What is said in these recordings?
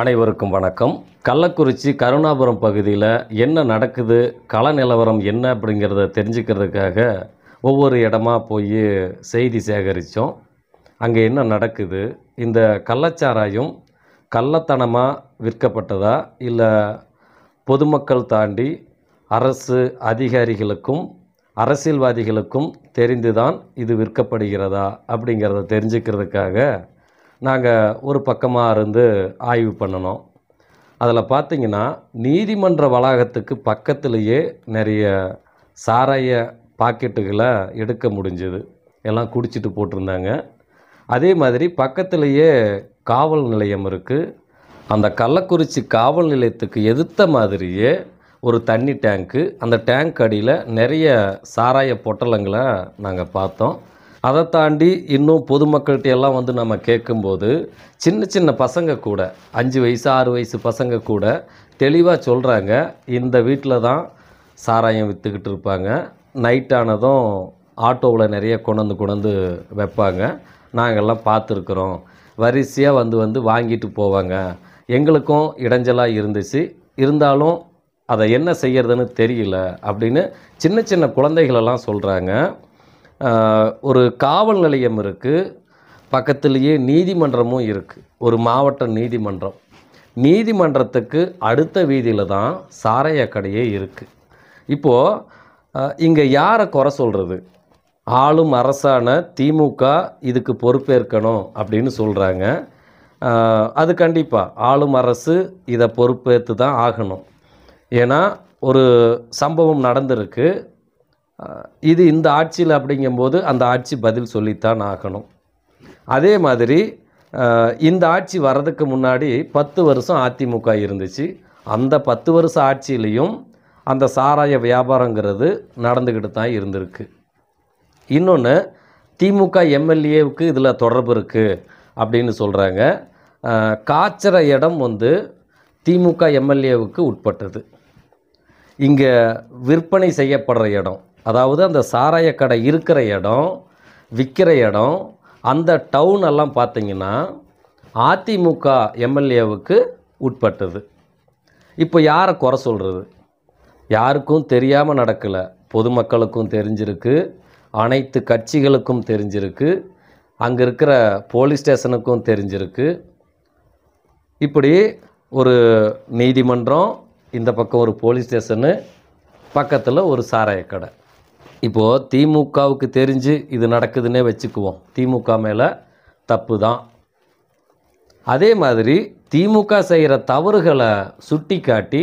அனைவருக்கும் வணக்கம் கள்ளக்குறிச்சி கருணாபுரம் பகுதியில் என்ன நடக்குது கள நிலவரம் என்ன அப்படிங்கிறத தெரிஞ்சுக்கிறதுக்காக ஒவ்வொரு இடமா போய் செய்தி சேகரித்தோம் அங்கே என்ன நடக்குது இந்த கள்ளச்சாராயம் கள்ளத்தனமாக விற்கப்பட்டதா இல்லை பொதுமக்கள் தாண்டி அரசு அதிகாரிகளுக்கும் அரசியல்வாதிகளுக்கும் தெரிந்துதான் இது விற்கப்படுகிறதா அப்படிங்கிறத தெரிஞ்சுக்கிறதுக்காக நாங்கள் ஒரு பக்கமாக இருந்து ஆய்வு பண்ணினோம் அதில் பார்த்திங்கன்னா நீதிமன்ற வளாகத்துக்கு பக்கத்துலேயே நிறைய சாராய பாக்கெட்டுகளை எடுக்க முடிஞ்சுது எல்லாம் குடிச்சிட்டு போட்டிருந்தாங்க அதே மாதிரி பக்கத்துலேயே காவல் நிலையம் இருக்குது அந்த கள்ளக்குறிச்சி காவல் நிலையத்துக்கு எதிர்த்த மாதிரியே ஒரு தண்ணி டேங்க்கு அந்த டேங்க் அடியில் நிறைய சாராய பொட்டலங்களை நாங்கள் பார்த்தோம் அதை தாண்டி இன்னும் பொதுமக்கள்கிட்ட எல்லாம் வந்து நம்ம கேட்கும்போது சின்ன சின்ன பசங்க கூட அஞ்சு வயசு ஆறு வயசு பசங்க கூட தெளிவாக சொல்கிறாங்க இந்த வீட்டில் தான் சாராயம் விற்றுக்கிட்டு இருப்பாங்க நைட்டானதும் ஆட்டோவில் நிறைய கொண்டு கொண்டு வைப்பாங்க நாங்கள்லாம் பார்த்துருக்குறோம் வரிசையாக வந்து வந்து வாங்கிட்டு போவாங்க எங்களுக்கும் இடைஞ்சலாக இருந்துச்சு இருந்தாலும் அதை என்ன செய்கிறதுன்னு தெரியல அப்படின்னு சின்ன சின்ன குழந்தைகளெல்லாம் சொல்கிறாங்க ஒரு காவல் நிலையம் இருக்குது பக்கத்துலேயே நீதிமன்றமும் இருக்குது ஒரு மாவட்ட நீதிமன்றம் நீதிமன்றத்துக்கு அடுத்த வீதியில் தான் சாராய கடையே இருக்குது இப்போது இங்கே யாரை குறை சொல்கிறது ஆளும் அரசான திமுக இதுக்கு பொறுப்பேற்கணும் அப்படின்னு சொல்கிறாங்க அது கண்டிப்பாக ஆளும் அரசு இதை பொறுப்பேற்று தான் ஆகணும் ஏன்னா ஒரு சம்பவம் நடந்திருக்கு இது இந்த ஆட்சியில் அப்படிங்கும்போது அந்த ஆட்சி பதில் சொல்லித்தான் ஆகணும் அதே மாதிரி இந்த ஆட்சி வர்றதுக்கு முன்னாடி பத்து வருஷம் அதிமுக இருந்துச்சு அந்த பத்து வருஷ ஆட்சியிலையும் அந்த சாராய வியாபாரங்கிறது நடந்துக்கிட்டு தான் இருந்திருக்கு இன்னொன்று திமுக எம்எல்ஏவுக்கு இதில் தொடர்பு இருக்குது அப்படின்னு சொல்கிறாங்க காய்ச்சற இடம் வந்து திமுக எம்எல்ஏவுக்கு உட்பட்டது இங்கே விற்பனை செய்யப்படுற இடம் அதாவது அந்த சாராயக்கடை இருக்கிற இடம் விற்கிற இடம் அந்த டவுன் எல்லாம் பார்த்திங்கன்னா அதிமுக எம்எல்ஏவுக்கு உட்பட்டது இப்போ யாரை குறை சொல்கிறது யாருக்கும் தெரியாமல் நடக்கலை பொதுமக்களுக்கும் தெரிஞ்சிருக்கு அனைத்து கட்சிகளுக்கும் தெரிஞ்சிருக்கு அங்கே இருக்கிற போலீஸ் ஸ்டேஷனுக்கும் தெரிஞ்சிருக்கு இப்படி ஒரு நீதிமன்றம் இந்த பக்கம் ஒரு போலீஸ் ஸ்டேஷனு பக்கத்தில் ஒரு சாராயக்கடை இப்போது திமுகவுக்கு தெரிஞ்சு இது நடக்குதுன்னே வச்சுக்குவோம் திமுக மேலே தப்பு தான் அதே மாதிரி திமுக செய்கிற தவறுகளை சுட்டி காட்டி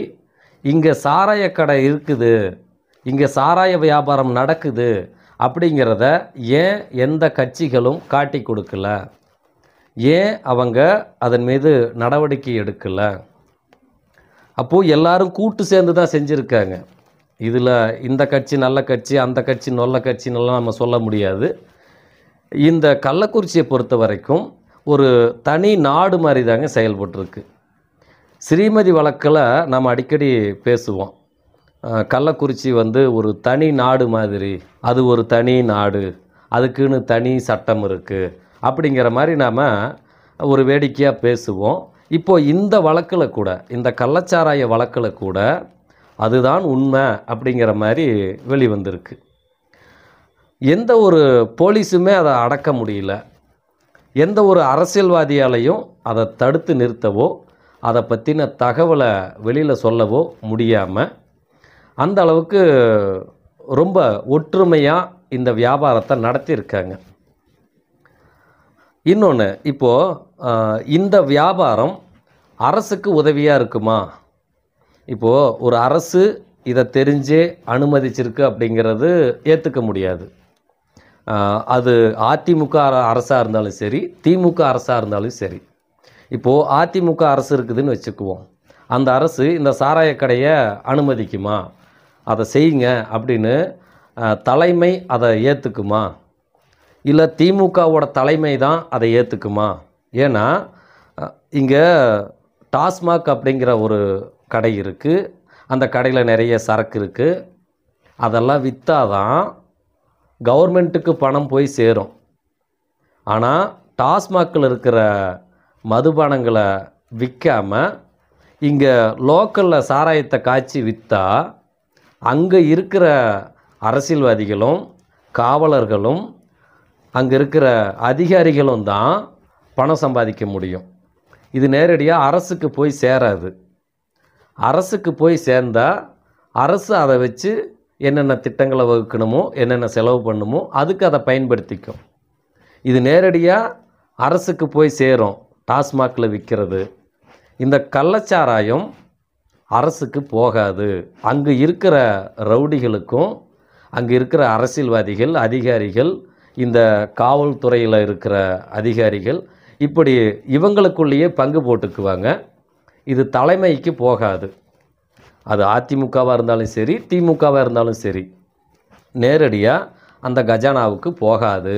இங்கே சாராய கடை இருக்குது இங்கே சாராய வியாபாரம் நடக்குது அப்படிங்கிறத ஏன் எந்த கட்சிகளும் காட்டி கொடுக்கல ஏன் அவங்க அதன் மீது நடவடிக்கை எடுக்கலை அப்போது எல்லாரும் கூட்டு சேர்ந்து தான் செஞ்சுருக்காங்க இதில் இந்த கட்சி நல்ல கட்சி அந்த கட்சி நல்ல கட்சின்னுலாம் நம்ம சொல்ல முடியாது இந்த கள்ளக்குறிச்சியை பொறுத்த வரைக்கும் ஒரு தனி நாடு மாதிரி தாங்க செயல்பட்டுருக்கு ஸ்ரீமதி வழக்கில் நம்ம அடிக்கடி பேசுவோம் கள்ளக்குறிச்சி வந்து ஒரு தனி நாடு மாதிரி அது ஒரு தனி நாடு அதுக்குன்னு தனி சட்டம் இருக்குது அப்படிங்கிற மாதிரி நாம் ஒரு வேடிக்கையாக பேசுவோம் இப்போது இந்த வழக்கில் கூட இந்த கள்ளச்சாராய வழக்கில் கூட அதுதான் உண்மை அப்படிங்கிற மாதிரி வெளிவந்திருக்கு எந்த ஒரு போலீஸுமே அதை அடக்க முடியல எந்த ஒரு அரசியல்வாதியாலையும் அதை தடுத்து நிறுத்தவோ அதை பற்றின தகவலை வெளியில் சொல்லவோ முடியாமல் அந்த அளவுக்கு ரொம்ப ஒற்றுமையாக இந்த வியாபாரத்தை நடத்தியிருக்காங்க இன்னொன்று இப்போது இந்த வியாபாரம் அரசுக்கு உதவியாக இருக்குமா இப்போது ஒரு அரசு இதை தெரிஞ்சே அனுமதிச்சிருக்கு அப்படிங்கிறது ஏற்றுக்க முடியாது அது அதிமுக அரசாக இருந்தாலும் சரி திமுக அரசாக இருந்தாலும் சரி இப்போது அதிமுக அரசு இருக்குதுன்னு வச்சுக்குவோம் அந்த அரசு இந்த சாராய கடையை அனுமதிக்குமா அதை செய்யுங்க அப்படின்னு தலைமை அதை ஏற்றுக்குமா இல்லை திமுகவோட தலைமை தான் அதை ஏற்றுக்குமா ஏன்னா இங்கே டாஸ்மாக் அப்படிங்கிற ஒரு கடை இருக்குது அந்த கடையில் நிறைய சரக்கு இருக்குது அதெல்லாம் விற்றா தான் கவர்மெண்ட்டுக்கு பணம் போய் சேரும் ஆனால் டாஸ்மாகில் இருக்கிற மதுபானங்களை விற்காமல் இங்கே லோக்கலில் சாராயத்தை காய்ச்சி விற்றா அங்கே இருக்கிற அரசியல்வாதிகளும் காவலர்களும் அங்கே இருக்கிற அதிகாரிகளும் தான் பணம் சம்பாதிக்க முடியும் இது நேரடியாக அரசுக்கு போய் சேராது அரசுக்கு போய் சேர்ந்தால் அரசு அதை வச்சு என்னென்ன திட்டங்களை வகுக்கணுமோ என்னென்ன செலவு பண்ணுமோ அதுக்கு அதை பயன்படுத்திக்கும் இது நேரடியாக அரசுக்கு போய் சேரும் டாஸ்மாகில் விற்கிறது இந்த கள்ளச்சாராயம் அரசுக்கு போகாது அங்கு இருக்கிற ரவுடிகளுக்கும் அங்கே இருக்கிற அரசியல்வாதிகள் அதிகாரிகள் இந்த காவல்துறையில் இருக்கிற அதிகாரிகள் இப்படி இவங்களுக்குள்ளேயே பங்கு போட்டுக்குவாங்க இது தலைமைக்கு போகாது அது அதிமுகவாக இருந்தாலும் சரி திமுகவாக இருந்தாலும் சரி நேரடியாக அந்த கஜானாவுக்கு போகாது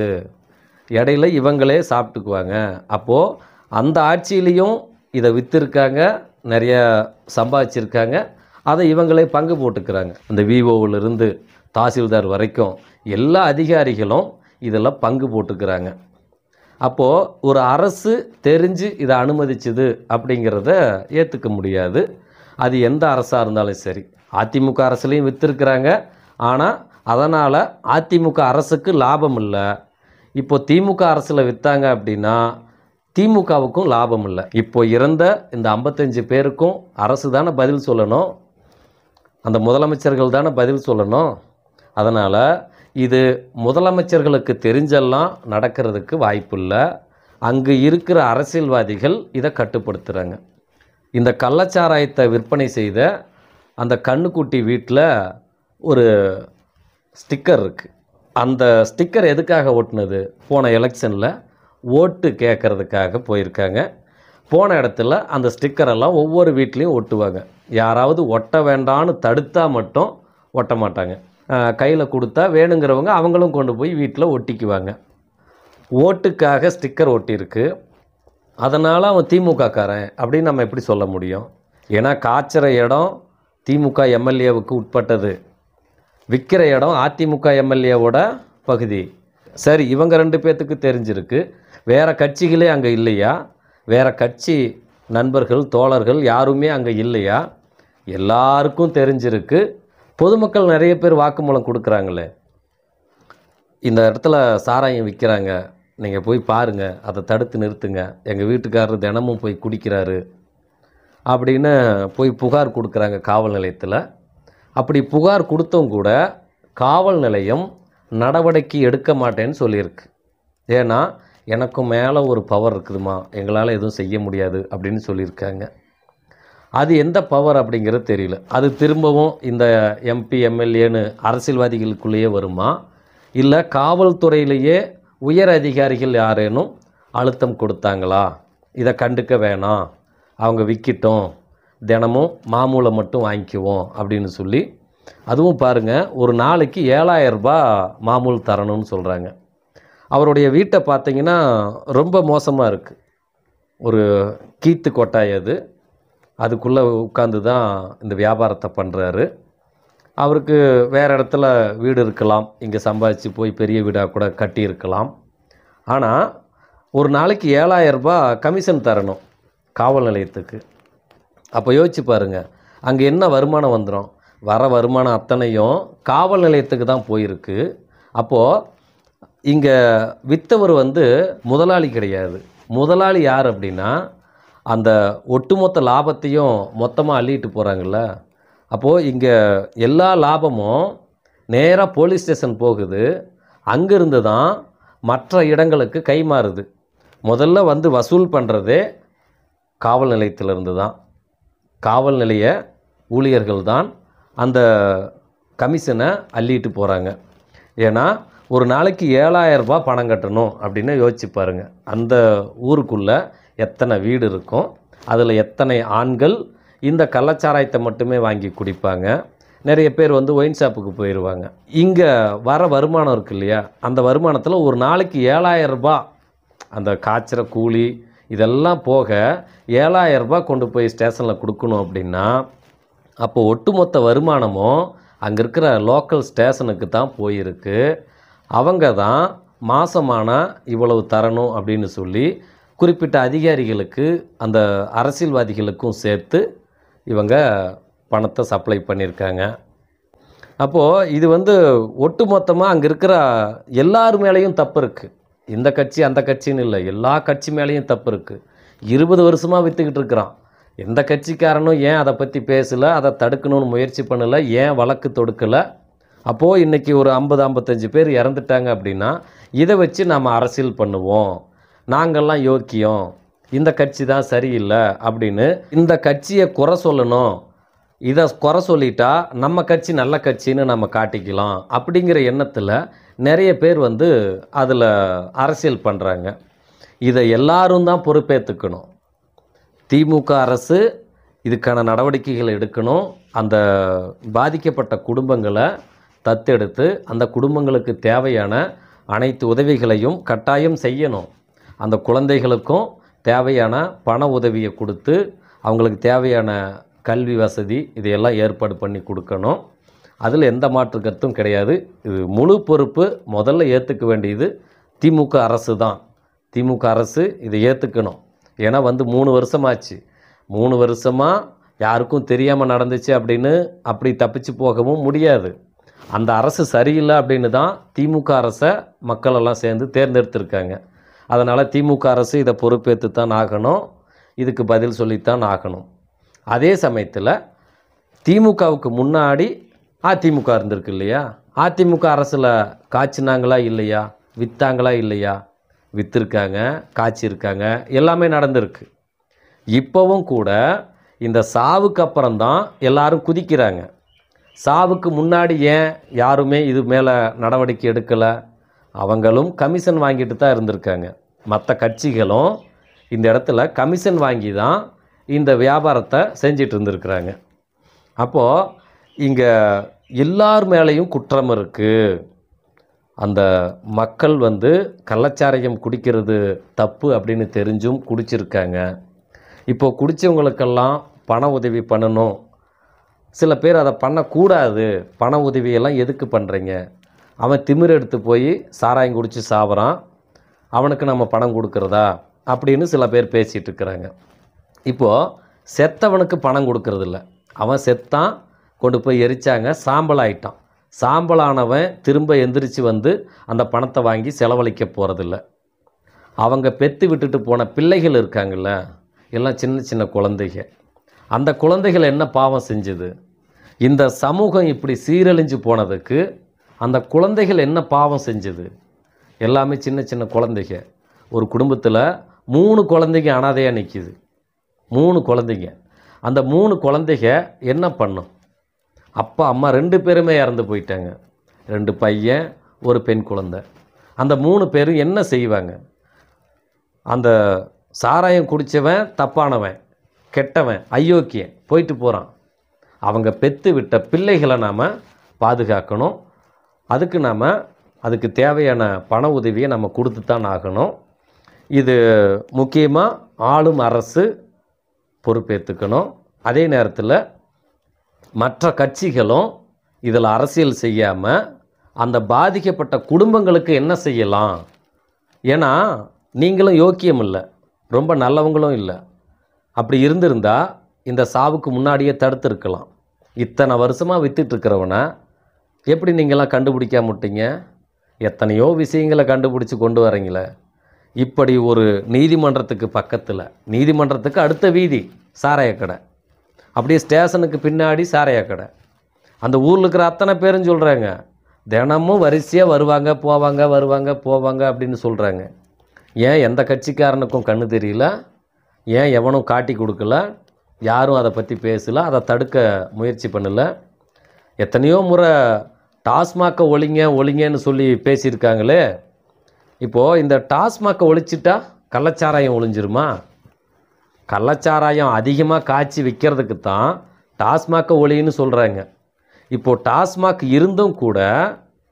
இடையில இவங்களே சாப்பிட்டுக்குவாங்க அப்போது அந்த ஆட்சியிலையும் இதை விற்றுருக்காங்க நிறைய சம்பாதிச்சிருக்காங்க அதை இவங்களே பங்கு போட்டுக்கிறாங்க அந்த விஓவிலிருந்து தாசில்தார் வரைக்கும் எல்லா அதிகாரிகளும் இதில் பங்கு போட்டுக்கிறாங்க அப்போது ஒரு அரசு தெரிஞ்சு இதை அனுமதிச்சுது அப்படிங்கிறத ஏற்றுக்க முடியாது அது எந்த அரசாக இருந்தாலும் சரி அதிமுக அரசுலேயும் விற்றுருக்குறாங்க ஆனால் அதனால் அதிமுக அரசுக்கு லாபம் இல்லை இப்போ திமுக அரசில் விற்றாங்க அப்படின்னா திமுகவுக்கும் லாபம் இல்லை இப்போ இறந்த இந்த ஐம்பத்தஞ்சு பேருக்கும் அரசு தானே பதில் சொல்லணும் அந்த முதலமைச்சர்கள் தானே பதில் சொல்லணும் அதனால் இது முதலமைச்சர்களுக்கு தெரிஞ்செல்லாம் நடக்கிறதுக்கு வாய்ப்பில்லை அங்கு இருக்கிற அரசியல்வாதிகள் இதை கட்டுப்படுத்துகிறாங்க இந்த கள்ளச்சாராயத்தை விற்பனை செய்த அந்த கண்ணுக்குட்டி வீட்டில் ஒரு ஸ்டிக்கர் இருக்குது அந்த ஸ்டிக்கர் எதுக்காக ஓட்டுனது போன எலெக்ஷனில் ஓட்டு கேட்குறதுக்காக போயிருக்காங்க போன இடத்துல அந்த ஸ்டிக்கரெல்லாம் ஒவ்வொரு வீட்லேயும் ஒட்டுவாங்க யாராவது ஒட்ட வேண்டான்னு தடுத்தால் மட்டும் ஒட்ட மாட்டாங்க கையில் கொடுத்தா வேணுங்கிறவங்க அவங்களும் கொண்டு போய் வீட்டில் ஒட்டிக்குவாங்க ஓட்டுக்காக ஸ்டிக்கர் ஒட்டியிருக்கு அதனால் அவன் திமுகக்காரன் அப்படின்னு நம்ம எப்படி சொல்ல முடியும் ஏன்னா காய்ச்சற இடம் திமுக எம்எல்ஏவுக்கு உட்பட்டது விற்கிற இடம் அதிமுக எம்எல்ஏவோட பகுதி சரி இவங்க ரெண்டு பேர்த்துக்கு தெரிஞ்சிருக்கு வேறு கட்சிகளே அங்கே இல்லையா வேறு கட்சி நண்பர்கள் தோழர்கள் யாருமே அங்கே இல்லையா எல்லாருக்கும் தெரிஞ்சிருக்கு பொதுமக்கள் நிறைய பேர் வாக்குமூலம் கொடுக்குறாங்களே இந்த இடத்துல சாராயம் விற்கிறாங்க நீங்கள் போய் பாருங்கள் அதை தடுத்து நிறுத்துங்க எங்கள் வீட்டுக்காரர் தினமும் போய் குடிக்கிறாரு அப்படின்னு போய் புகார் கொடுக்குறாங்க காவல் நிலையத்தில் அப்படி புகார் கொடுத்தும் கூட காவல் நிலையம் நடவடிக்கை எடுக்க மாட்டேன்னு சொல்லியிருக்கு ஏன்னா எனக்கும் மேலே ஒரு பவர் இருக்குதுமா எங்களால் எதுவும் செய்ய முடியாது அப்படின்னு சொல்லியிருக்காங்க அது எந்த பவர் அப்படிங்கிறது தெரியல அது திரும்பவும் இந்த எம்பி எம்எல்ஏன்னு அரசியல்வாதிகளுக்குள்ளேயே வருமா இல்லை காவல்துறையிலேயே உயர் அதிகாரிகள் யாரேனும் அழுத்தம் கொடுத்தாங்களா இதை கண்டுக்க வேணாம் அவங்க விற்கிட்டோம் தினமும் மாமூலை மட்டும் வாங்கிக்குவோம் அப்படின்னு சொல்லி அதுவும் பாருங்கள் ஒரு நாளைக்கு ஏழாயிரம் ரூபா மாமூல் தரணும்னு சொல்கிறாங்க அவருடைய வீட்டை பார்த்தீங்கன்னா ரொம்ப மோசமாக இருக்குது ஒரு கீத்து கொட்டாய் அது அதுக்குள்ளே உட்காந்து தான் இந்த வியாபாரத்தை பண்ணுறாரு அவருக்கு வேறு இடத்துல வீடு இருக்கலாம் இங்கே சம்பாதிச்சு போய் பெரிய வீடாக கூட கட்டியிருக்கலாம் ஆனால் ஒரு நாளைக்கு ரூபா கமிஷன் தரணும் காவல் நிலையத்துக்கு அப்போ யோசிச்சு பாருங்கள் அங்கே என்ன வருமானம் வந்துடும் வர வருமானம் அத்தனையும் காவல் நிலையத்துக்கு தான் போயிருக்கு அப்போது இங்கே விற்றவர் வந்து முதலாளி கிடையாது முதலாளி யார் அப்படின்னா அந்த ஒட்டுமொத்த லாபத்தையும் மொத்தமாக அள்ளிட்டு போகிறாங்கல்ல அப்போது இங்கே எல்லா லாபமும் நேராக போலீஸ் ஸ்டேஷன் போகுது அங்கேருந்து தான் மற்ற இடங்களுக்கு கை மாறுது முதல்ல வந்து வசூல் பண்ணுறதே காவல் நிலையத்திலிருந்து தான் காவல் நிலைய ஊழியர்கள் தான் அந்த கமிஷனை அள்ளிட்டு போகிறாங்க ஏன்னா ஒரு நாளைக்கு ஏழாயிரரூபா பணம் கட்டணும் அப்படின்னு யோசிச்சு பாருங்கள் அந்த ஊருக்குள்ளே எத்தனை வீடு இருக்கும் அதில் எத்தனை ஆண்கள் இந்த கள்ளச்சாராயத்தை மட்டுமே வாங்கி குடிப்பாங்க நிறைய பேர் வந்து ஒயின் ஷாப்புக்கு போயிடுவாங்க இங்கே வர வருமானம் இருக்கு இல்லையா அந்த வருமானத்தில் ஒரு நாளைக்கு ரூபா அந்த காய்ச்சிற கூலி இதெல்லாம் போக ரூபா கொண்டு போய் ஸ்டேஷனில் கொடுக்கணும் அப்படின்னா அப்போ ஒட்டுமொத்த வருமானமும் அங்கே இருக்கிற லோக்கல் ஸ்டேஷனுக்கு தான் போயிருக்கு அவங்க தான் மாதமான இவ்வளவு தரணும் அப்படின்னு சொல்லி குறிப்பிட்ட அதிகாரிகளுக்கு அந்த அரசியல்வாதிகளுக்கும் சேர்த்து இவங்க பணத்தை சப்ளை பண்ணியிருக்காங்க அப்போது இது வந்து ஒட்டு மொத்தமாக அங்கே இருக்கிற எல்லார் மேலேயும் தப்பு இருக்குது இந்த கட்சி அந்த கட்சின்னு இல்லை எல்லா கட்சி மேலேயும் தப்பு இருக்குது இருபது வருஷமாக விற்றுக்கிட்டு இருக்கிறான் எந்த கட்சிக்காரனும் ஏன் அதை பற்றி பேசலை அதை தடுக்கணும்னு முயற்சி பண்ணலை ஏன் வழக்கு தொடுக்கலை அப்போது இன்றைக்கி ஒரு ஐம்பது ஐம்பத்தஞ்சு பேர் இறந்துட்டாங்க அப்படின்னா இதை வச்சு நாம் அரசியல் பண்ணுவோம் நாங்கள்லாம் யோக்கியம் இந்த கட்சி தான் சரியில்லை அப்படின்னு இந்த கட்சியை குறை சொல்லணும் இதை குறை சொல்லிட்டா நம்ம கட்சி நல்ல கட்சின்னு நம்ம காட்டிக்கலாம் அப்படிங்கிற எண்ணத்தில் நிறைய பேர் வந்து அதில் அரசியல் பண்ணுறாங்க இதை எல்லாரும் தான் பொறுப்பேற்றுக்கணும் திமுக அரசு இதுக்கான நடவடிக்கைகள் எடுக்கணும் அந்த பாதிக்கப்பட்ட குடும்பங்களை தத்தெடுத்து அந்த குடும்பங்களுக்கு தேவையான அனைத்து உதவிகளையும் கட்டாயம் செய்யணும் அந்த குழந்தைகளுக்கும் தேவையான பண உதவியை கொடுத்து அவங்களுக்கு தேவையான கல்வி வசதி இதையெல்லாம் ஏற்பாடு பண்ணி கொடுக்கணும் அதில் எந்த மாற்று கருத்தும் கிடையாது இது முழு பொறுப்பு முதல்ல ஏற்றுக்க வேண்டியது திமுக அரசு தான் திமுக அரசு இதை ஏற்றுக்கணும் ஏன்னா வந்து மூணு வருஷமாச்சு மூணு வருஷமாக யாருக்கும் தெரியாமல் நடந்துச்சு அப்படின்னு அப்படி தப்பிச்சு போகவும் முடியாது அந்த அரசு சரியில்லை அப்படின்னு தான் திமுக அரசை மக்களெல்லாம் சேர்ந்து தேர்ந்தெடுத்திருக்காங்க அதனால் திமுக அரசு இதை பொறுப்பேற்று தான் ஆகணும் இதுக்கு பதில் சொல்லித்தான் ஆகணும் அதே சமயத்தில் திமுகவுக்கு முன்னாடி அதிமுக இருந்திருக்கு இல்லையா அதிமுக அரசில் காய்ச்சினாங்களா இல்லையா விற்றாங்களா இல்லையா விற்றுருக்காங்க காய்ச்சிருக்காங்க எல்லாமே நடந்திருக்கு இப்போவும் கூட இந்த சாவுக்கு அப்புறம்தான் எல்லோரும் குதிக்கிறாங்க சாவுக்கு முன்னாடி ஏன் யாருமே இது மேலே நடவடிக்கை எடுக்கலை அவங்களும் கமிஷன் வாங்கிட்டு தான் இருந்திருக்காங்க மற்ற கட்சிகளும் இந்த இடத்துல கமிஷன் வாங்கி தான் இந்த வியாபாரத்தை செஞ்சிட்டு இருந்திருக்கிறாங்க அப்போது இங்கே எல்லார் மேலேயும் குற்றம் இருக்குது அந்த மக்கள் வந்து கள்ளச்சாரையம் குடிக்கிறது தப்பு அப்படின்னு தெரிஞ்சும் குடிச்சிருக்காங்க இப்போது குடித்தவங்களுக்கெல்லாம் பண உதவி பண்ணணும் சில பேர் அதை பண்ணக்கூடாது பண உதவியெல்லாம் எதுக்கு பண்ணுறீங்க அவன் திமிர் எடுத்து போய் சாராயம் குடித்து சாப்பிட்றான் அவனுக்கு நம்ம பணம் கொடுக்குறதா அப்படின்னு சில பேர் பேசிகிட்டு இருக்கிறாங்க இப்போது செத்தவனுக்கு பணம் கொடுக்கறதில்ல அவன் செத்தான் கொண்டு போய் எரித்தாங்க சாம்பல் ஆயிட்டான் சாம்பலானவன் திரும்ப எந்திரிச்சு வந்து அந்த பணத்தை வாங்கி செலவழிக்க போகிறதில்ல அவங்க பெத்து விட்டுட்டு போன பிள்ளைகள் இருக்காங்கள்ல எல்லாம் சின்ன சின்ன குழந்தைக அந்த குழந்தைகள் என்ன பாவம் செஞ்சது இந்த சமூகம் இப்படி சீரழிஞ்சு போனதுக்கு அந்த குழந்தைகள் என்ன பாவம் செஞ்சது எல்லாமே சின்ன சின்ன குழந்தைங்க ஒரு குடும்பத்தில் மூணு குழந்தைங்க அனாதையாக நிற்கிது மூணு குழந்தைங்க அந்த மூணு குழந்தைங்க என்ன பண்ணும் அப்பா அம்மா ரெண்டு பேருமே இறந்து போயிட்டாங்க ரெண்டு பையன் ஒரு பெண் குழந்தை அந்த மூணு பேரும் என்ன செய்வாங்க அந்த சாராயம் குடித்தவன் தப்பானவன் கெட்டவன் அயோக்கியன் போயிட்டு போகிறான் அவங்க பெற்று விட்ட பிள்ளைகளை நாம் பாதுகாக்கணும் அதுக்கு நாம் அதுக்கு தேவையான பண உதவியை நம்ம கொடுத்து தான் ஆகணும் இது முக்கியமாக ஆளும் அரசு பொறுப்பேற்றுக்கணும் அதே நேரத்தில் மற்ற கட்சிகளும் இதில் அரசியல் செய்யாமல் அந்த பாதிக்கப்பட்ட குடும்பங்களுக்கு என்ன செய்யலாம் ஏன்னா நீங்களும் யோக்கியம் இல்லை ரொம்ப நல்லவங்களும் இல்லை அப்படி இருந்திருந்தால் இந்த சாவுக்கு முன்னாடியே தடுத்துருக்கலாம் இத்தனை வருஷமாக விற்றுட்டுருக்கிறவனை எப்படி நீங்களாம் கண்டுபிடிக்காம முட்டீங்க எத்தனையோ விஷயங்களை கண்டுபிடிச்சி கொண்டு வரீங்களே இப்படி ஒரு நீதிமன்றத்துக்கு பக்கத்தில் நீதிமன்றத்துக்கு அடுத்த வீதி கடை அப்படியே ஸ்டேஷனுக்கு பின்னாடி கடை அந்த ஊரில் இருக்கிற அத்தனை பேரும் சொல்கிறாங்க தினமும் வரிசையாக வருவாங்க போவாங்க வருவாங்க போவாங்க அப்படின்னு சொல்கிறாங்க ஏன் எந்த கட்சிக்காரனுக்கும் கண்ணு தெரியல ஏன் எவனும் காட்டி கொடுக்கல யாரும் அதை பற்றி பேசலை அதை தடுக்க முயற்சி பண்ணலை எத்தனையோ முறை டாஸ்மாக்கை ஒழிங்க ஒழிங்கன்னு சொல்லி பேசியிருக்காங்களே இப்போது இந்த டாஸ்மாக்கை ஒழிச்சிட்டா கள்ளச்சாராயம் ஒழிஞ்சிருமா கள்ளச்சாராயம் அதிகமாக காய்ச்சி விற்கிறதுக்கு தான் டாஸ்மாக்கை ஒளின்னு சொல்கிறாங்க இப்போது டாஸ்மாக் இருந்தும் கூட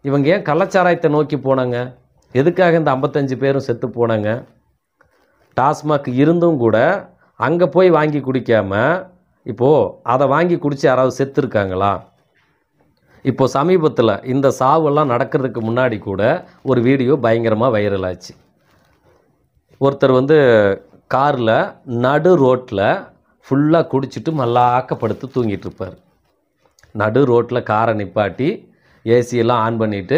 இவங்க ஏன் கள்ளச்சாராயத்தை நோக்கி போனாங்க எதுக்காக இந்த ஐம்பத்தஞ்சு பேரும் செத்து போனாங்க டாஸ்மாக் இருந்தும் கூட அங்கே போய் வாங்கி குடிக்காமல் இப்போது அதை வாங்கி குடித்து யாராவது செத்துருக்காங்களா இப்போ சமீபத்தில் இந்த சாவெல்லாம் நடக்கிறதுக்கு முன்னாடி கூட ஒரு வீடியோ பயங்கரமாக வைரல் ஆச்சு ஒருத்தர் வந்து காரில் நடு ரோட்டில் ஃபுல்லாக குடிச்சிட்டு மல்லாக்கப்படுத்து தூங்கிட்டு இருப்பார் நடு ரோட்டில் காரை நிப்பாட்டி ஏசியெல்லாம் ஆன் பண்ணிவிட்டு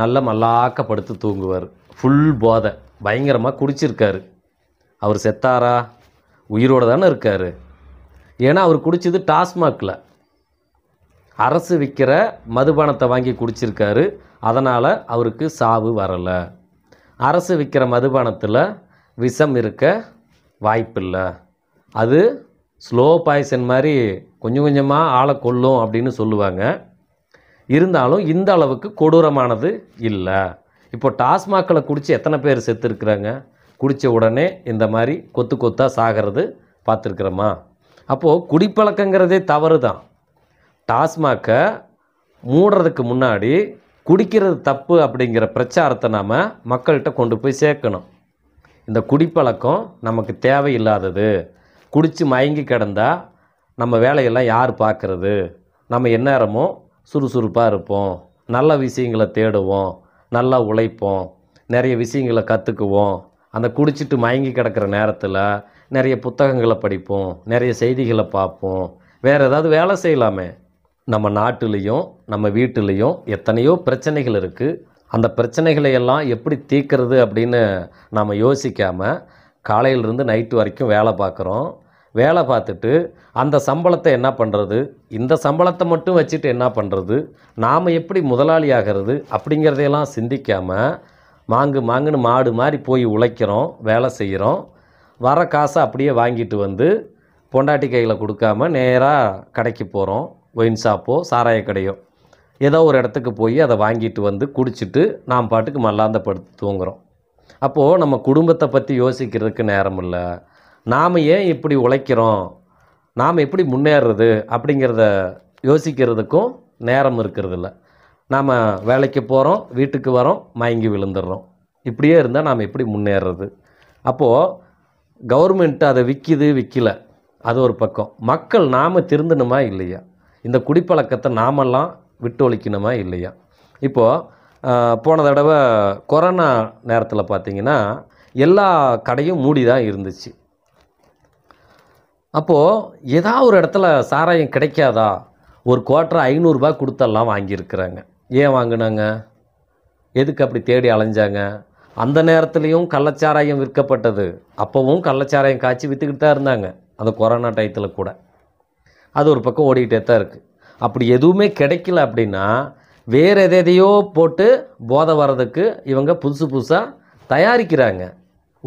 நல்லா மல்லாக்கப்படுத்து தூங்குவார் ஃபுல் போதை பயங்கரமாக குடிச்சிருக்காரு அவர் செத்தாரா உயிரோடு தானே இருக்கார் ஏன்னா அவர் குடித்தது டாஸ்மாகில் அரசு விற்கிற மதுபானத்தை வாங்கி குடிச்சிருக்காரு அதனால் அவருக்கு சாவு வரலை அரசு விற்கிற மதுபானத்தில் விஷம் இருக்க வாய்ப்பில்லை அது ஸ்லோ பாய்சன் மாதிரி கொஞ்சம் கொஞ்சமாக ஆளை கொல்லும் அப்படின்னு சொல்லுவாங்க இருந்தாலும் இந்த அளவுக்கு கொடூரமானது இல்லை இப்போ டாஸ்மாகில் குடித்து எத்தனை பேர் செத்துருக்குறாங்க குடித்த உடனே இந்த மாதிரி கொத்து கொத்தாக சாகிறது பார்த்துருக்குறோமா அப்போது குடிப்பழக்கங்கிறதே தவறு தான் டாஸ்மாகை மூடுறதுக்கு முன்னாடி குடிக்கிறது தப்பு அப்படிங்கிற பிரச்சாரத்தை நாம் மக்கள்கிட்ட கொண்டு போய் சேர்க்கணும் இந்த குடிப்பழக்கம் நமக்கு தேவையில்லாதது குடித்து மயங்கி கிடந்தால் நம்ம வேலையெல்லாம் யார் பார்க்குறது நம்ம எந்நேரமும் சுறுசுறுப்பாக இருப்போம் நல்ல விஷயங்களை தேடுவோம் நல்லா உழைப்போம் நிறைய விஷயங்களை கற்றுக்குவோம் அந்த குடிச்சிட்டு மயங்கி கிடக்கிற நேரத்தில் நிறைய புத்தகங்களை படிப்போம் நிறைய செய்திகளை பார்ப்போம் வேறு ஏதாவது வேலை செய்யலாமே நம்ம நாட்டிலையும் நம்ம வீட்டிலையும் எத்தனையோ பிரச்சனைகள் இருக்குது அந்த பிரச்சனைகளை எல்லாம் எப்படி தீர்க்கறது அப்படின்னு நாம் யோசிக்காமல் காலையிலிருந்து நைட்டு வரைக்கும் வேலை பார்க்குறோம் வேலை பார்த்துட்டு அந்த சம்பளத்தை என்ன பண்ணுறது இந்த சம்பளத்தை மட்டும் வச்சுட்டு என்ன பண்ணுறது நாம் எப்படி முதலாளி ஆகிறது அப்படிங்கிறதையெல்லாம் சிந்திக்காமல் மாங்கு மாங்குன்னு மாடு மாதிரி போய் உழைக்கிறோம் வேலை செய்கிறோம் வர காசை அப்படியே வாங்கிட்டு வந்து பொண்டாட்டி கையில் கொடுக்காம நேராக கடைக்கு போகிறோம் ஒயின் ஷாப்போ சாராய கடையோ ஏதோ ஒரு இடத்துக்கு போய் அதை வாங்கிட்டு வந்து குடிச்சிட்டு நாம் பாட்டுக்கு மல்லாந்தப்படுத்து தூங்குகிறோம் அப்போது நம்ம குடும்பத்தை பற்றி யோசிக்கிறதுக்கு நேரம் இல்லை நாம் ஏன் இப்படி உழைக்கிறோம் நாம் எப்படி முன்னேறது அப்படிங்கிறத யோசிக்கிறதுக்கும் நேரம் இருக்கிறது இல்லை நாம் வேலைக்கு போகிறோம் வீட்டுக்கு வரோம் மயங்கி விழுந்துடுறோம் இப்படியே இருந்தால் நாம் எப்படி முன்னேறது அப்போது கவர்மெண்ட்டு அதை விற்கிது விற்கல அது ஒரு பக்கம் மக்கள் நாம் திருந்தணுமா இல்லையா இந்த குடிப்பழக்கத்தை நாமெல்லாம் விட்டு ஒழிக்கணுமா இல்லையா இப்போது போன தடவை கொரோனா நேரத்தில் பார்த்திங்கன்னா எல்லா கடையும் மூடி தான் இருந்துச்சு அப்போது ஏதாவது ஒரு இடத்துல சாராயம் கிடைக்காதா ஒரு குவாட்டர் ஐநூறுரூபா கொடுத்தெல்லாம் வாங்கியிருக்கிறாங்க ஏன் வாங்கினாங்க எதுக்கு அப்படி தேடி அலைஞ்சாங்க அந்த நேரத்துலேயும் கள்ளச்சாராயம் விற்கப்பட்டது அப்போவும் கள்ளச்சாராயம் காய்ச்சி விற்றுக்கிட்டு தான் இருந்தாங்க அந்த கொரோனா டயத்தில் கூட அது ஒரு பக்கம் ஓடிக்கிட்டே தான் இருக்குது அப்படி எதுவுமே கிடைக்கல அப்படின்னா வேறு எதையோ போட்டு போதை வர்றதுக்கு இவங்க புதுசு புதுசாக தயாரிக்கிறாங்க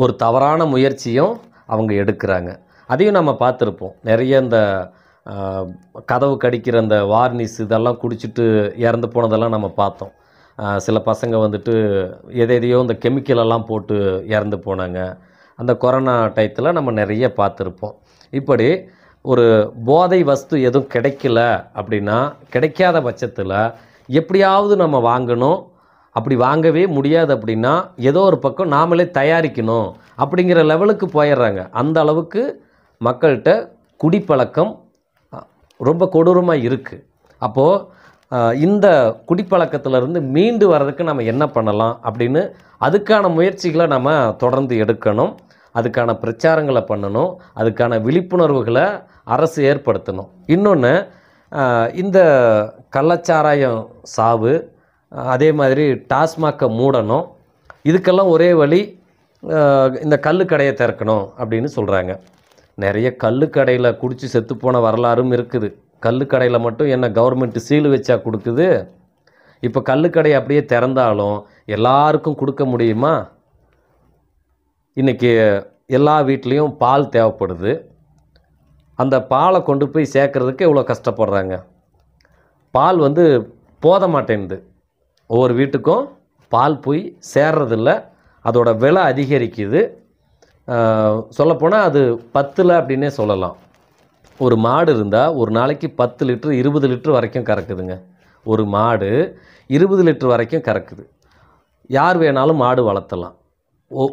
ஒரு தவறான முயற்சியும் அவங்க எடுக்கிறாங்க அதையும் நம்ம பார்த்துருப்போம் நிறைய இந்த கதவு கடிக்கிற அந்த வார்னிஸ் இதெல்லாம் குடிச்சிட்டு இறந்து போனதெல்லாம் நம்ம பார்த்தோம் சில பசங்க வந்துட்டு எதை எதையோ இந்த கெமிக்கலெல்லாம் போட்டு இறந்து போனாங்க அந்த கொரோனா டயத்தில் நம்ம நிறைய பார்த்துருப்போம் இப்படி ஒரு போதை வஸ்து எதுவும் கிடைக்கல அப்படின்னா கிடைக்காத பட்சத்தில் எப்படியாவது நம்ம வாங்கணும் அப்படி வாங்கவே முடியாது அப்படின்னா ஏதோ ஒரு பக்கம் நாமளே தயாரிக்கணும் அப்படிங்கிற லெவலுக்கு போயிடுறாங்க அந்த அளவுக்கு மக்கள்கிட்ட குடிப்பழக்கம் ரொம்ப கொடூரமாக இருக்குது அப்போது இந்த குடிப்பழக்கத்திலருந்து மீண்டு வர்றதுக்கு நம்ம என்ன பண்ணலாம் அப்படின்னு அதுக்கான முயற்சிகளை நம்ம தொடர்ந்து எடுக்கணும் அதுக்கான பிரச்சாரங்களை பண்ணணும் அதுக்கான விழிப்புணர்வுகளை அரசு ஏற்படுத்தணும் இன்னொன்று இந்த கள்ளச்சாராயம் சாவு அதே மாதிரி டாஸ்மாக்கை மூடணும் இதுக்கெல்லாம் ஒரே வழி இந்த கல் கடையை திறக்கணும் அப்படின்னு சொல்கிறாங்க நிறைய கல் கடையில் குடித்து செத்துப்போன வரலாறும் இருக்குது கல் கடையில் மட்டும் என்ன கவர்மெண்ட்டு சீலு வச்சா கொடுக்குது இப்போ கல் அப்படியே திறந்தாலும் எல்லாருக்கும் கொடுக்க முடியுமா இன்றைக்கி எல்லா வீட்லேயும் பால் தேவைப்படுது அந்த பாலை கொண்டு போய் சேர்க்குறதுக்கு இவ்வளோ கஷ்டப்படுறாங்க பால் வந்து போத மாட்டேங்குது ஒவ்வொரு வீட்டுக்கும் பால் போய் சேர்றதில்ல அதோட விலை அதிகரிக்குது சொல்லப்போனால் அது பத்தில் அப்படின்னே சொல்லலாம் ஒரு மாடு இருந்தால் ஒரு நாளைக்கு பத்து லிட்டரு இருபது லிட்டரு வரைக்கும் கறக்குதுங்க ஒரு மாடு இருபது லிட்டர் வரைக்கும் கறக்குது யார் வேணாலும் மாடு வளர்த்தலாம்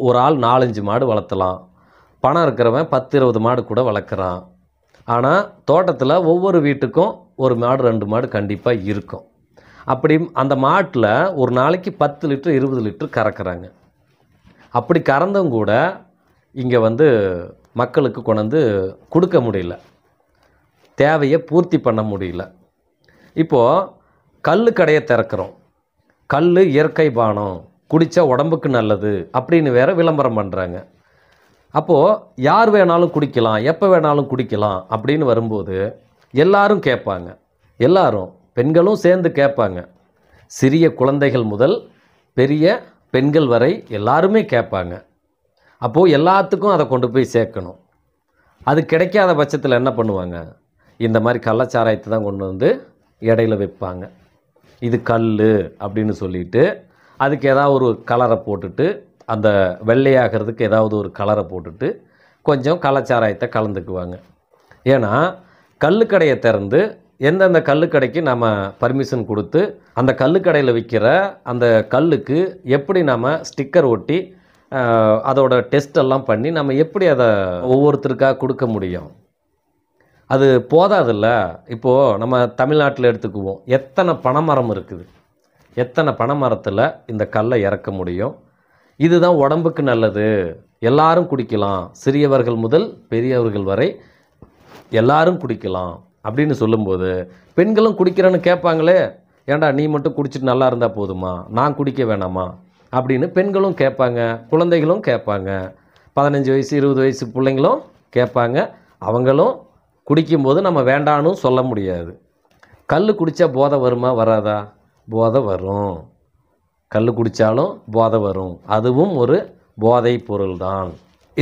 ஒரு ஆள் நாலஞ்சு மாடு வளர்த்தலாம் பணம் இருக்கிறவன் பத்து இருபது மாடு கூட வளர்க்குறான் ஆனால் தோட்டத்தில் ஒவ்வொரு வீட்டுக்கும் ஒரு மாடு ரெண்டு மாடு கண்டிப்பாக இருக்கும் அப்படி அந்த மாட்டில் ஒரு நாளைக்கு பத்து லிட்டர் இருபது லிட்டர் கறக்கிறாங்க அப்படி கறந்தும் கூட இங்கே வந்து மக்களுக்கு கொண்டு கொடுக்க முடியல தேவையை பூர்த்தி பண்ண முடியல இப்போது கல் கடையை திறக்கிறோம் கல் இயற்கை பானம் குடித்தா உடம்புக்கு நல்லது அப்படின்னு வேற விளம்பரம் பண்ணுறாங்க அப்போது யார் வேணாலும் குடிக்கலாம் எப்போ வேணாலும் குடிக்கலாம் அப்படின்னு வரும்போது எல்லாரும் கேட்பாங்க எல்லாரும் பெண்களும் சேர்ந்து கேட்பாங்க சிறிய குழந்தைகள் முதல் பெரிய பெண்கள் வரை எல்லாருமே கேட்பாங்க அப்போது எல்லாத்துக்கும் அதை கொண்டு போய் சேர்க்கணும் அது கிடைக்காத பட்சத்தில் என்ன பண்ணுவாங்க இந்த மாதிரி கள்ளச்சாராயத்தை தான் கொண்டு வந்து இடையில வைப்பாங்க இது கல் அப்படின்னு சொல்லிட்டு அதுக்கு ஏதாவது ஒரு கலரை போட்டுட்டு அந்த வெள்ளையாகிறதுக்கு ஏதாவது ஒரு கலரை போட்டுட்டு கொஞ்சம் கலாச்சாராயத்தை கலந்துக்குவாங்க ஏன்னா கல்லுக்கடையை திறந்து எந்தெந்த கல்லுக்கடைக்கு நம்ம பர்மிஷன் கொடுத்து அந்த கல்லுக்கடையில் விற்கிற அந்த கல்லுக்கு எப்படி நம்ம ஸ்டிக்கர் ஒட்டி அதோட டெஸ்டெல்லாம் பண்ணி நம்ம எப்படி அதை ஒவ்வொருத்தருக்காக கொடுக்க முடியும் அது போதாதில்ல இப்போது நம்ம தமிழ்நாட்டில் எடுத்துக்குவோம் எத்தனை பனைமரம் இருக்குது எத்தனை பனைமரத்தில் இந்த கல்லை இறக்க முடியும் இதுதான் உடம்புக்கு நல்லது எல்லாரும் குடிக்கலாம் சிறியவர்கள் முதல் பெரியவர்கள் வரை எல்லாரும் குடிக்கலாம் அப்படின்னு சொல்லும்போது பெண்களும் குடிக்கிறேன்னு கேட்பாங்களே ஏண்டா நீ மட்டும் குடிச்சிட்டு நல்லா இருந்தால் போதுமா நான் குடிக்க வேணாமா அப்படின்னு பெண்களும் கேட்பாங்க குழந்தைகளும் கேட்பாங்க பதினஞ்சு வயசு இருபது வயசு பிள்ளைங்களும் கேட்பாங்க அவங்களும் குடிக்கும்போது நம்ம வேண்டான்னு சொல்ல முடியாது கல் குடித்தா போதை வருமா வராதா போதை வரும் கல் குடித்தாலும் போதை வரும் அதுவும் ஒரு போதை பொருள் தான்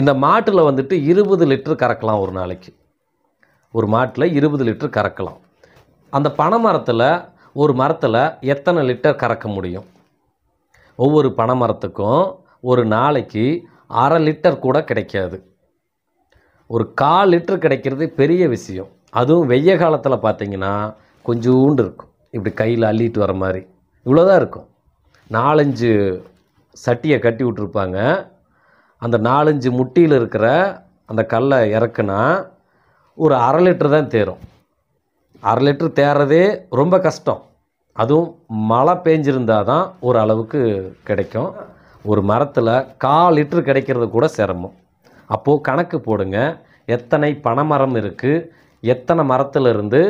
இந்த மாட்டில் வந்துட்டு இருபது லிட்டர் கறக்கலாம் ஒரு நாளைக்கு ஒரு மாட்டில் இருபது லிட்டர் கறக்கலாம் அந்த பனை மரத்தில் ஒரு மரத்தில் எத்தனை லிட்டர் கறக்க முடியும் ஒவ்வொரு பனை மரத்துக்கும் ஒரு நாளைக்கு அரை லிட்டர் கூட கிடைக்காது ஒரு கால் லிட்டர் கிடைக்கிறது பெரிய விஷயம் அதுவும் வெய்ய காலத்தில் பார்த்திங்கன்னா கொஞ்சோண்டு இருக்கும் இப்படி கையில் அள்ளிட்டு வர மாதிரி இவ்வளோதான் இருக்கும் நாலஞ்சு சட்டியை கட்டி விட்ருப்பாங்க அந்த நாலஞ்சு முட்டியில் இருக்கிற அந்த கல்லை இறக்குனா ஒரு அரை லிட்டர் தான் தேரும் அரை லிட்டர் தேர்றதே ரொம்ப கஷ்டம் அதுவும் மழை பேஞ்சிருந்தால் தான் ஒரு அளவுக்கு கிடைக்கும் ஒரு மரத்தில் கால் லிட்டரு கிடைக்கிறது கூட சிரமம் அப்போது கணக்கு போடுங்க எத்தனை பனைமரம் இருக்குது எத்தனை மரத்துலேருந்து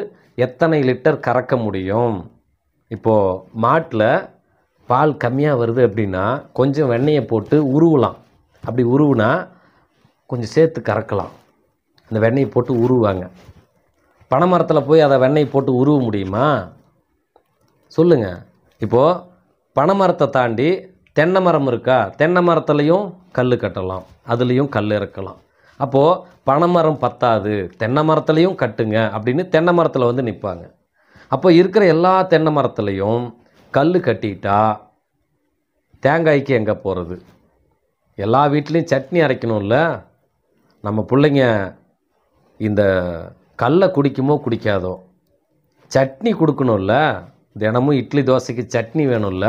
எத்தனை லிட்டர் கறக்க முடியும் இப்போது மாட்டில் பால் கம்மியாக வருது அப்படின்னா கொஞ்சம் வெண்ணெயை போட்டு உருவலாம் அப்படி உருவுனா கொஞ்சம் சேர்த்து கறக்கலாம் அந்த வெண்ணெயை போட்டு உருவாங்க பனைமரத்தில் போய் அதை வெண்ணெய் போட்டு உருவ முடியுமா சொல்லுங்கள் இப்போது பனைமரத்தை தாண்டி தென்னை மரம் இருக்கா தென்னை மரத்துலேயும் கல் கட்டலாம் அதுலேயும் கல் இறக்கலாம் அப்போது பனைமரம் பத்தாது தென்னை மரத்துலேயும் கட்டுங்க அப்படின்னு தென்னை மரத்தில் வந்து நிற்பாங்க அப்போ இருக்கிற எல்லா தென்னை மரத்துலேயும் கல் கட்டிட்டா தேங்காய்க்கு எங்கே போகிறது எல்லா வீட்லேயும் சட்னி அரைக்கணும்ல நம்ம பிள்ளைங்க இந்த கல்லை குடிக்குமோ குடிக்காதோ சட்னி கொடுக்கணும்ல தினமும் இட்லி தோசைக்கு சட்னி வேணும்ல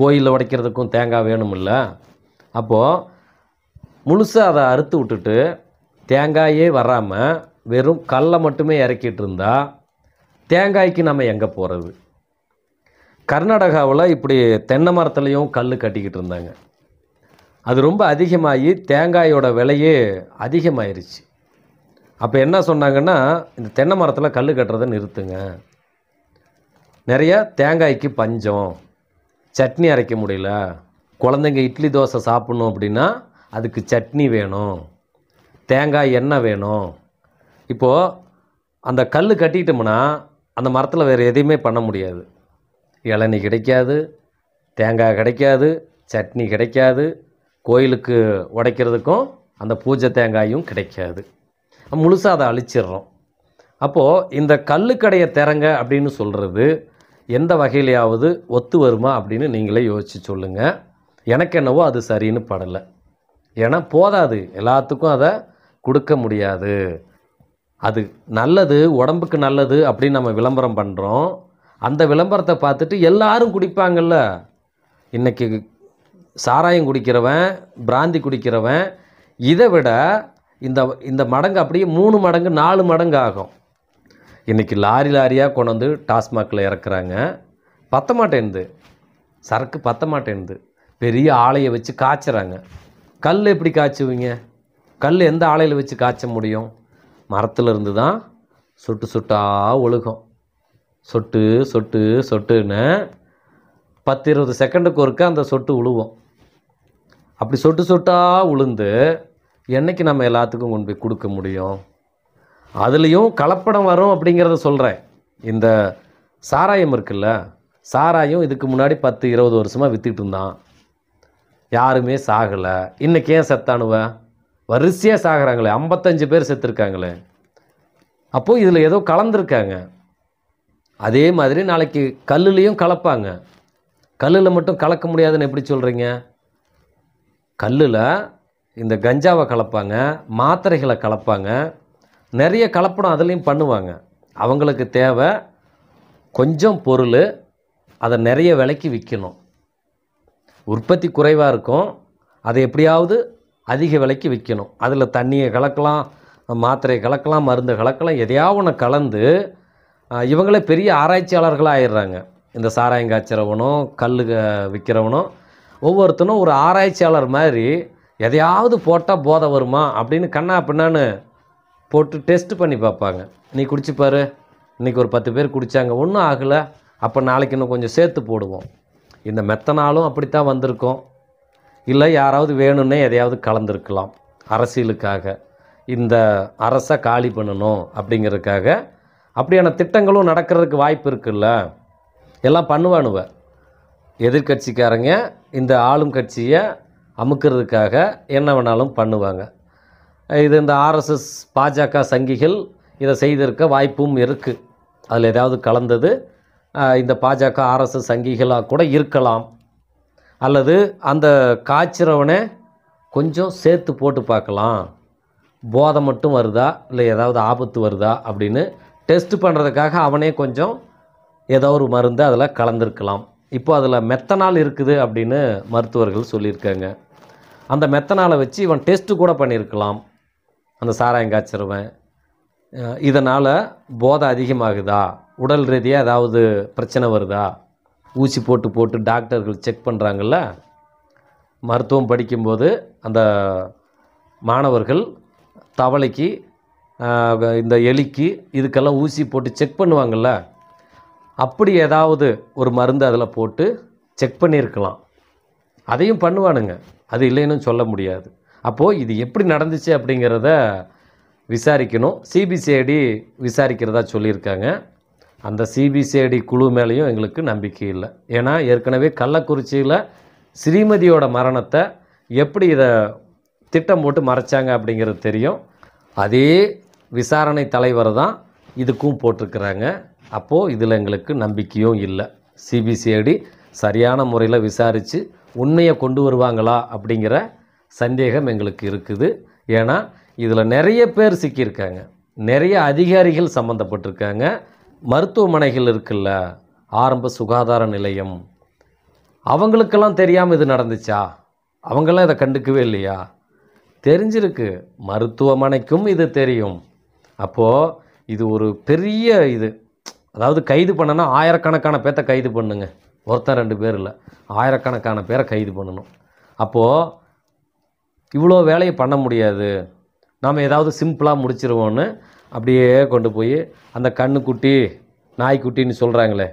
கோயிலில் உடைக்கிறதுக்கும் தேங்காய் வேணுமில்ல அப்போது முழுசாக அதை அறுத்து விட்டுட்டு தேங்காயே வராமல் வெறும் கல்லை மட்டுமே இறக்கிட்டு இருந்தால் தேங்காய்க்கு நம்ம எங்கே போகிறது கர்நாடகாவில் இப்படி தென்னை மரத்துலேயும் கல் கட்டிக்கிட்டு இருந்தாங்க அது ரொம்ப அதிகமாகி தேங்காயோட விலையே அதிகமாயிருச்சு அப்போ என்ன சொன்னாங்கன்னா இந்த தென்னை மரத்தில் கல் கட்டுறதை நிறுத்துங்க நிறையா தேங்காய்க்கு பஞ்சம் சட்னி அரைக்க முடியல குழந்தைங்க இட்லி தோசை சாப்பிட்ணும் அப்படின்னா அதுக்கு சட்னி வேணும் தேங்காய் எண்ணெய் வேணும் இப்போது அந்த கல் கட்டிட்டோம்னா அந்த மரத்தில் வேறு எதையுமே பண்ண முடியாது இளநி கிடைக்காது தேங்காய் கிடைக்காது சட்னி கிடைக்காது கோயிலுக்கு உடைக்கிறதுக்கும் அந்த பூஜை தேங்காயும் கிடைக்காது முழுசாக அதை அழிச்சிடுறோம் அப்போது இந்த கல்லுக்கடையை திறங்க அப்படின்னு சொல்கிறது எந்த வகையிலையாவது ஒத்து வருமா அப்படின்னு நீங்களே யோசித்து சொல்லுங்கள் எனக்கு என்னவோ அது சரின்னு படலை ஏன்னா போதாது எல்லாத்துக்கும் அதை கொடுக்க முடியாது அது நல்லது உடம்புக்கு நல்லது அப்படின்னு நம்ம விளம்பரம் பண்ணுறோம் அந்த விளம்பரத்தை பார்த்துட்டு எல்லாரும் குடிப்பாங்கள்ல இன்றைக்கி சாராயம் குடிக்கிறவன் பிராந்தி குடிக்கிறவன் இதை விட இந்த இந்த மடங்கு அப்படியே மூணு மடங்கு நாலு மடங்கு ஆகும் இன்றைக்கி லாரி லாரியாக கொண்டு வந்து டாஸ்மாகில் இறக்குறாங்க பத்த மாட்டேன்து சரக்கு பத்த மாட்டேன்து பெரிய ஆலையை வச்சு காய்ச்சுறாங்க கல் எப்படி காய்ச்சுவீங்க கல் எந்த ஆலையில் வச்சு காய்ச்ச முடியும் மரத்துலேருந்து தான் சுட்டு சுட்டாக ஒழுகும் சொட்டு சொட்டு சொட்டுன்னு பத்து இருபது செகண்டுக்கு ஒருக்க அந்த சொட்டு உழுவோம் அப்படி சொட்டு சொட்டாக உளுந்து என்றைக்கு நம்ம எல்லாத்துக்கும் கொண்டு போய் கொடுக்க முடியும் அதுலேயும் கலப்படம் வரும் அப்படிங்கிறத சொல்கிறேன் இந்த சாராயம் இருக்குல்ல சாராயம் இதுக்கு முன்னாடி பத்து இருபது வருஷமாக விற்றுட்டு இருந்தான் யாருமே சாகலை இன்றைக்கி ஏன் செத்தானுவ வரிசையாக சாகிறாங்களே ஐம்பத்தஞ்சு பேர் செத்துருக்காங்களே அப்போது இதில் ஏதோ கலந்துருக்காங்க அதே மாதிரி நாளைக்கு கல்லுலேயும் கலப்பாங்க கல்லில் மட்டும் கலக்க முடியாதுன்னு எப்படி சொல்கிறீங்க கல்லில் இந்த கஞ்சாவை கலப்பாங்க மாத்திரைகளை கலப்பாங்க நிறைய கலப்படம் அதுலேயும் பண்ணுவாங்க அவங்களுக்கு தேவை கொஞ்சம் பொருள் அதை நிறைய விலைக்கு விற்கணும் உற்பத்தி குறைவாக இருக்கும் அதை எப்படியாவது அதிக விலைக்கு விற்கணும் அதில் தண்ணியை கலக்கலாம் மாத்திரையை கலக்கலாம் மருந்தை கலக்கலாம் எதையாவது ஒன்று கலந்து இவங்களே பெரிய ஆராய்ச்சியாளர்களாக ஆயிடுறாங்க இந்த சாராயம் காய்ச்சிறவனும் கல் விற்கிறவனும் ஒவ்வொருத்தனும் ஒரு ஆராய்ச்சியாளர் மாதிரி எதையாவது போட்டால் போதை வருமா அப்படின்னு கண்ணா பின்னான்னு போட்டு டெஸ்ட் பண்ணி பார்ப்பாங்க நீ குடிச்சுப்பாரு இன்றைக்கி ஒரு பத்து பேர் குடித்தாங்க ஒன்றும் ஆகலை அப்போ நாளைக்கு இன்னும் கொஞ்சம் சேர்த்து போடுவோம் இந்த மெத்தனாலும் அப்படித்தான் வந்திருக்கோம் இல்லை யாராவது வேணும்னே எதையாவது கலந்துருக்கலாம் அரசியலுக்காக இந்த அரசை காலி பண்ணணும் அப்படிங்கிறதுக்காக அப்படியான திட்டங்களும் நடக்கிறதுக்கு வாய்ப்பு இருக்குல்ல எல்லாம் பண்ணுவானுவ எதிர்கட்சிக்காரங்க இந்த ஆளும் கட்சியை அமுக்கிறதுக்காக என்ன வேணாலும் பண்ணுவாங்க இது இந்த ஆர்எஸ்எஸ் பாஜக சங்கிகள் இதை செய்திருக்க வாய்ப்பும் இருக்குது அதில் ஏதாவது கலந்தது இந்த பாஜக ஆர்எஸ்எஸ் சங்கிகளாக கூட இருக்கலாம் அல்லது அந்த காய்ச்சிறவனை கொஞ்சம் சேர்த்து போட்டு பார்க்கலாம் போதை மட்டும் வருதா இல்லை ஏதாவது ஆபத்து வருதா அப்படின்னு டெஸ்ட் பண்ணுறதுக்காக அவனே கொஞ்சம் ஏதோ ஒரு மருந்து அதில் கலந்துருக்கலாம் இப்போ அதில் மெத்தனால் இருக்குது அப்படின்னு மருத்துவர்கள் சொல்லியிருக்காங்க அந்த மெத்தனாலை வச்சு இவன் டெஸ்ட்டு கூட பண்ணியிருக்கலாம் அந்த சாராயம் காய்ச்சிருவன் இதனால் போதை அதிகமாகுதா உடல் ரீதியாக ஏதாவது பிரச்சனை வருதா ஊசி போட்டு போட்டு டாக்டர்கள் செக் பண்ணுறாங்கள்ல மருத்துவம் படிக்கும்போது அந்த மாணவர்கள் தவளைக்கு இந்த எலிக்கு இதுக்கெல்லாம் ஊசி போட்டு செக் பண்ணுவாங்கள்ல அப்படி ஏதாவது ஒரு மருந்து அதில் போட்டு செக் பண்ணியிருக்கலாம் அதையும் பண்ணுவானுங்க அது இல்லைன்னு சொல்ல முடியாது அப்போது இது எப்படி நடந்துச்சு அப்படிங்கிறத விசாரிக்கணும் சிபிசிஐடி விசாரிக்கிறதா சொல்லியிருக்காங்க அந்த சிபிசிஐடி குழு மேலேயும் எங்களுக்கு நம்பிக்கை இல்லை ஏன்னா ஏற்கனவே கள்ளக்குறிச்சியில் ஸ்ரீமதியோட மரணத்தை எப்படி இதை திட்டம் போட்டு மறைச்சாங்க அப்படிங்கிறது தெரியும் அதே விசாரணை தலைவர் தான் இதுக்கும் போட்டிருக்கிறாங்க அப்போது இதில் எங்களுக்கு நம்பிக்கையும் இல்லை சிபிசிஐடி சரியான முறையில் விசாரித்து உண்மையை கொண்டு வருவாங்களா அப்படிங்கிற சந்தேகம் எங்களுக்கு இருக்குது ஏன்னா இதில் நிறைய பேர் சிக்கியிருக்காங்க நிறைய அதிகாரிகள் சம்மந்தப்பட்டிருக்காங்க மருத்துவமனைகள் இருக்குல்ல ஆரம்ப சுகாதார நிலையம் அவங்களுக்கெல்லாம் தெரியாமல் இது நடந்துச்சா அவங்களாம் இதை கண்டுக்கவே இல்லையா தெரிஞ்சிருக்கு மருத்துவமனைக்கும் இது தெரியும் அப்போது இது ஒரு பெரிய இது அதாவது கைது பண்ணனா ஆயிரக்கணக்கான பேர்த்த கைது பண்ணுங்க ஒருத்தன் ரெண்டு பேர் இல்லை ஆயிரக்கணக்கான பேரை கைது பண்ணணும் அப்போது இவ்வளோ வேலையை பண்ண முடியாது நாம் ஏதாவது சிம்பிளாக முடிச்சிருவோன்னு அப்படியே கொண்டு போய் அந்த கண்ணுக்குட்டி நாய்க்குட்டின்னு சொல்கிறாங்களே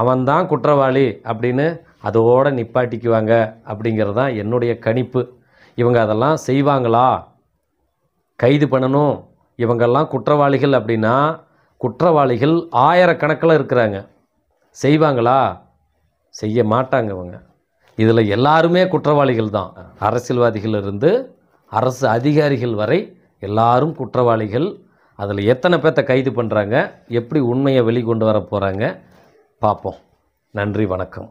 அவன் தான் குற்றவாளி அப்படின்னு அதோடு நிப்பாட்டிக்குவாங்க அப்படிங்கிறது தான் என்னுடைய கணிப்பு இவங்க அதெல்லாம் செய்வாங்களா கைது பண்ணணும் இவங்கெல்லாம் குற்றவாளிகள் அப்படின்னா குற்றவாளிகள் ஆயிரக்கணக்கில் இருக்கிறாங்க செய்வாங்களா செய்ய மாட்டாங்க இவங்க இதில் எல்லாருமே குற்றவாளிகள் தான் இருந்து அரசு அதிகாரிகள் வரை எல்லாரும் குற்றவாளிகள் அதில் எத்தனை பேர்த்த கைது பண்ணுறாங்க எப்படி உண்மையை வெளிக்கொண்டு வர போகிறாங்க பார்ப்போம் நன்றி வணக்கம்